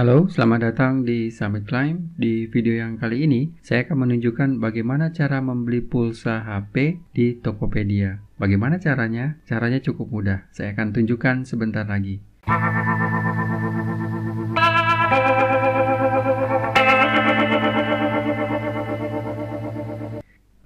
Halo, selamat datang di Summit Climb. Di video yang kali ini, saya akan menunjukkan bagaimana cara membeli pulsa HP di Tokopedia. Bagaimana caranya? Caranya cukup mudah. Saya akan tunjukkan sebentar lagi.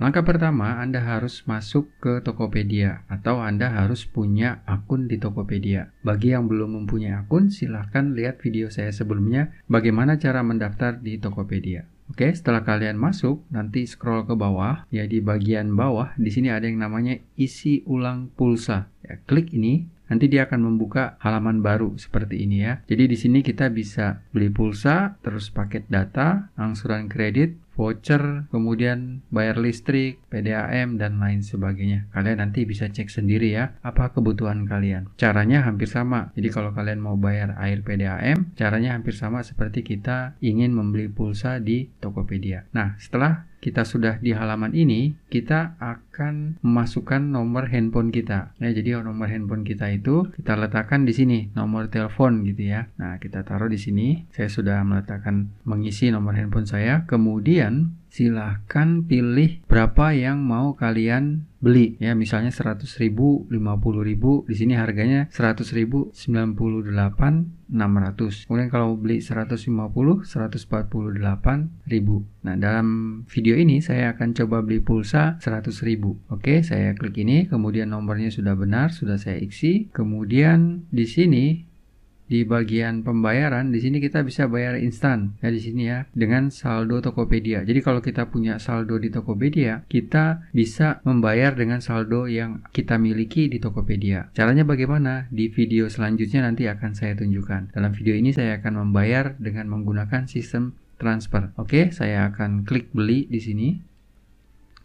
Langkah pertama, Anda harus masuk ke Tokopedia atau Anda harus punya akun di Tokopedia. Bagi yang belum mempunyai akun, silahkan lihat video saya sebelumnya bagaimana cara mendaftar di Tokopedia. Oke, setelah kalian masuk, nanti scroll ke bawah, ya di bagian bawah, di sini ada yang namanya isi ulang pulsa. Ya, klik ini, nanti dia akan membuka halaman baru seperti ini ya. Jadi di sini kita bisa beli pulsa, terus paket data, angsuran kredit, voucher, kemudian bayar listrik, PDAM, dan lain sebagainya. Kalian nanti bisa cek sendiri ya, apa kebutuhan kalian. Caranya hampir sama. Jadi kalau kalian mau bayar air PDAM, caranya hampir sama seperti kita ingin membeli pulsa di Tokopedia. Nah, setelah kita sudah di halaman ini, kita akan memasukkan nomor handphone kita. Nah, jadi nomor handphone kita itu kita letakkan di sini, nomor telepon gitu ya. Nah, kita taruh di sini. Saya sudah meletakkan mengisi nomor handphone saya. Kemudian silahkan pilih berapa yang mau kalian beli ya misalnya 100.000 ribu di sini harganya 100.000 ribu 600 kemudian kalau beli 150 148 ribu nah dalam video ini saya akan coba beli pulsa 100 oke saya klik ini kemudian nomornya sudah benar sudah saya isi kemudian di sini di bagian pembayaran di sini kita bisa bayar instan ya di sini ya dengan saldo Tokopedia. Jadi kalau kita punya saldo di Tokopedia, kita bisa membayar dengan saldo yang kita miliki di Tokopedia. Caranya bagaimana? Di video selanjutnya nanti akan saya tunjukkan. Dalam video ini saya akan membayar dengan menggunakan sistem transfer. Oke, saya akan klik beli di sini.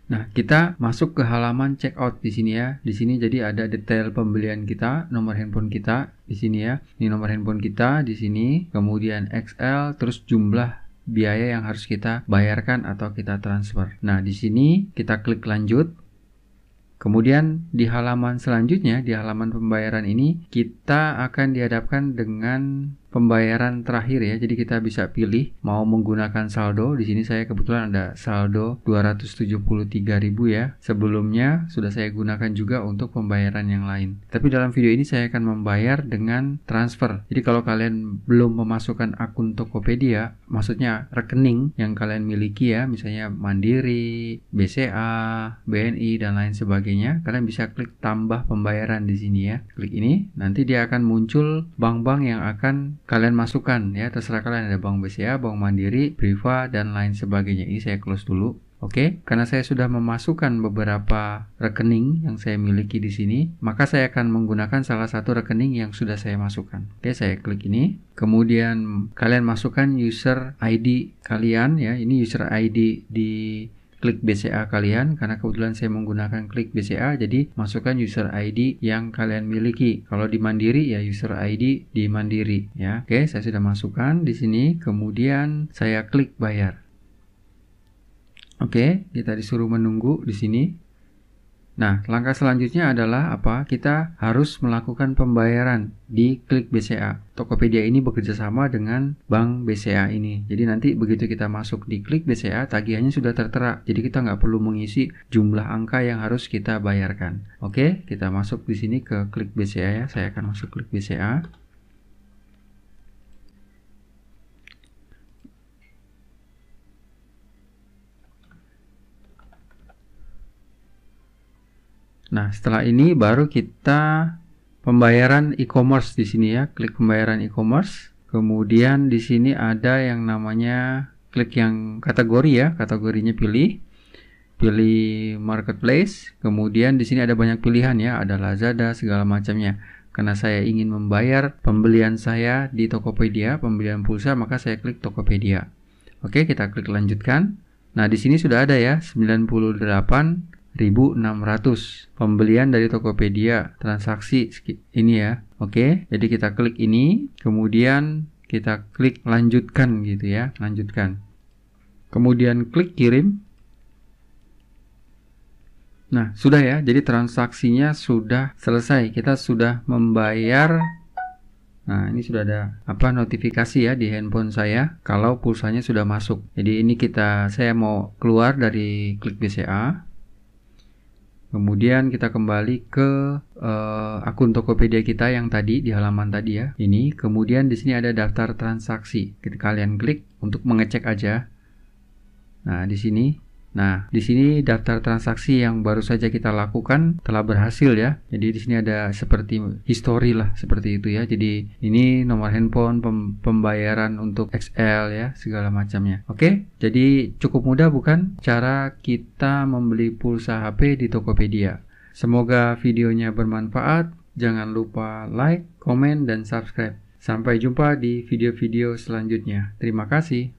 Nah, kita masuk ke halaman checkout di sini ya. Di sini jadi ada detail pembelian kita, nomor handphone kita di sini ya. Ini nomor handphone kita di sini, kemudian XL, terus jumlah biaya yang harus kita bayarkan atau kita transfer. Nah, di sini kita klik lanjut. Kemudian di halaman selanjutnya, di halaman pembayaran ini, kita akan dihadapkan dengan pembayaran terakhir ya. Jadi kita bisa pilih mau menggunakan saldo. Di sini saya kebetulan ada saldo 273.000 ya. Sebelumnya sudah saya gunakan juga untuk pembayaran yang lain. Tapi dalam video ini saya akan membayar dengan transfer. Jadi kalau kalian belum memasukkan akun Tokopedia, maksudnya rekening yang kalian miliki ya, misalnya Mandiri, BCA, BNI dan lain sebagainya, kalian bisa klik tambah pembayaran di sini ya. Klik ini, nanti dia akan muncul bank-bank yang akan kalian masukkan ya terserah kalian ada bank BCA, bank Mandiri, Priva dan lain sebagainya. Ini saya close dulu. Oke, okay? karena saya sudah memasukkan beberapa rekening yang saya miliki di sini, maka saya akan menggunakan salah satu rekening yang sudah saya masukkan. Oke, okay, saya klik ini. Kemudian kalian masukkan user ID kalian ya. Ini user ID di klik BCA kalian karena kebetulan saya menggunakan klik BCA jadi masukkan user ID yang kalian miliki kalau di Mandiri ya user ID di Mandiri ya oke saya sudah masukkan di sini kemudian saya klik bayar oke kita disuruh menunggu di sini Nah, langkah selanjutnya adalah apa? Kita harus melakukan pembayaran di Klik BCA. Tokopedia ini bekerja sama dengan Bank BCA ini. Jadi nanti begitu kita masuk di Klik BCA, tagihannya sudah tertera. Jadi kita nggak perlu mengisi jumlah angka yang harus kita bayarkan. Oke, kita masuk di sini ke Klik BCA ya. Saya akan masuk Klik BCA. Nah, setelah ini baru kita pembayaran e-commerce di sini ya, klik pembayaran e-commerce. Kemudian di sini ada yang namanya klik yang kategori ya, kategorinya pilih. Pilih marketplace, kemudian di sini ada banyak pilihan ya, ada Lazada segala macamnya. Karena saya ingin membayar pembelian saya di Tokopedia, pembelian pulsa, maka saya klik Tokopedia. Oke, kita klik lanjutkan. Nah, di sini sudah ada ya, 98 1600 pembelian dari Tokopedia transaksi ini ya oke jadi kita klik ini kemudian kita klik lanjutkan gitu ya lanjutkan kemudian klik kirim nah sudah ya jadi transaksinya sudah selesai kita sudah membayar Nah, ini sudah ada apa notifikasi ya di handphone saya kalau pulsanya sudah masuk. Jadi ini kita saya mau keluar dari klik BCA. Kemudian kita kembali ke uh, akun Tokopedia kita yang tadi di halaman tadi ya. Ini kemudian di sini ada daftar transaksi. Kita kalian klik untuk mengecek aja. Nah, di sini Nah, di sini daftar transaksi yang baru saja kita lakukan telah berhasil ya. Jadi di sini ada seperti history lah seperti itu ya. Jadi ini nomor handphone, pem pembayaran untuk XL ya, segala macamnya. Oke, jadi cukup mudah bukan cara kita membeli pulsa HP di Tokopedia. Semoga videonya bermanfaat. Jangan lupa like, komen, dan subscribe. Sampai jumpa di video-video selanjutnya. Terima kasih.